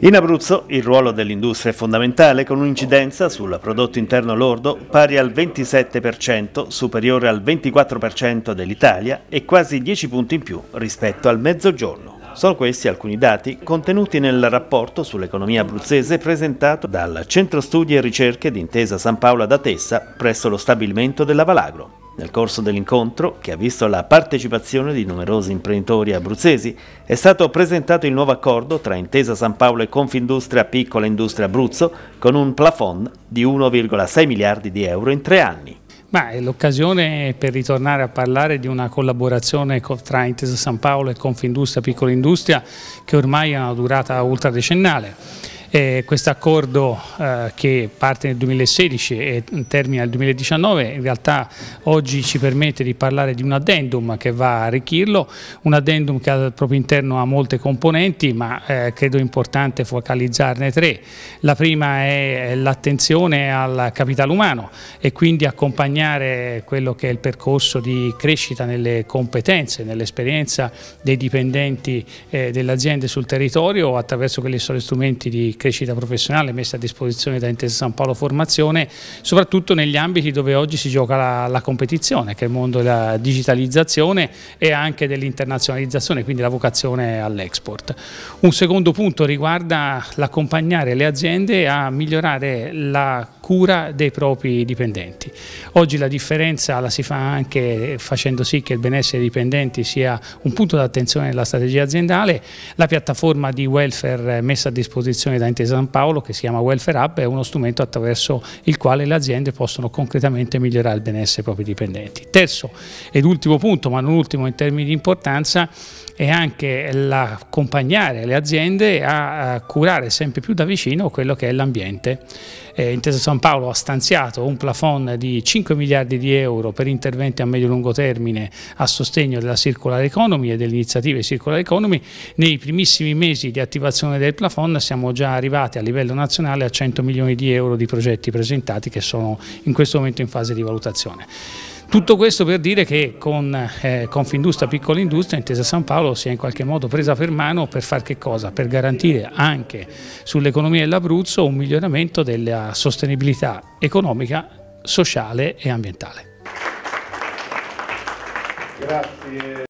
In Abruzzo il ruolo dell'industria è fondamentale con un'incidenza sul prodotto interno lordo pari al 27%, superiore al 24% dell'Italia e quasi 10 punti in più rispetto al mezzogiorno. Sono questi alcuni dati contenuti nel rapporto sull'economia abruzzese presentato dal Centro Studi e Ricerche d'Intesa San Paolo ad Atessa presso lo stabilimento della Valagro. Nel corso dell'incontro, che ha visto la partecipazione di numerosi imprenditori abruzzesi, è stato presentato il nuovo accordo tra Intesa San Paolo e Confindustria Piccola Industria Abruzzo con un plafond di 1,6 miliardi di euro in tre anni. Ma è l'occasione per ritornare a parlare di una collaborazione tra Intesa San Paolo e Confindustria Piccola Industria che ormai ha una durata ultradecennale eh, questo accordo eh, che parte nel 2016 e termina nel 2019 in realtà oggi ci permette di parlare di un addendum che va a arricchirlo, un addendum che al proprio interno ha molte componenti ma eh, credo importante focalizzarne tre. La prima è l'attenzione al capitale umano e quindi accompagnare quello che è il percorso di crescita nelle competenze, nell'esperienza dei dipendenti eh, delle aziende sul territorio attraverso quelli sono gli strumenti di crescita professionale messa a disposizione da Intesa San Paolo Formazione, soprattutto negli ambiti dove oggi si gioca la, la competizione, che è il mondo della digitalizzazione e anche dell'internazionalizzazione, quindi la vocazione all'export. Un secondo punto riguarda l'accompagnare le aziende a migliorare la cura dei propri dipendenti. Oggi la differenza la si fa anche facendo sì che il benessere dei dipendenti sia un punto d'attenzione della strategia aziendale, la piattaforma di welfare messa a disposizione da Intesa San Paolo che si chiama Welfare Hub è uno strumento attraverso il quale le aziende possono concretamente migliorare il benessere dei propri dipendenti. Terzo ed ultimo punto, ma non ultimo in termini di importanza, è anche l'accompagnare le aziende a curare sempre più da vicino quello che è l'ambiente. Eh, Intesa San Paolo ha stanziato un plafond di 5 miliardi di euro per interventi a medio-lungo e termine a sostegno della circular economy e delle iniziative circular economy. Nei primissimi mesi di attivazione del plafond siamo già arrivati a livello nazionale a 100 milioni di euro di progetti presentati che sono in questo momento in fase di valutazione. Tutto questo per dire che con eh, Confindustria Piccola Industria Intesa San Paolo si è in qualche modo presa per mano per far che cosa? Per garantire anche sull'economia dell'Abruzzo un miglioramento della sostenibilità economica, sociale e ambientale. Grazie.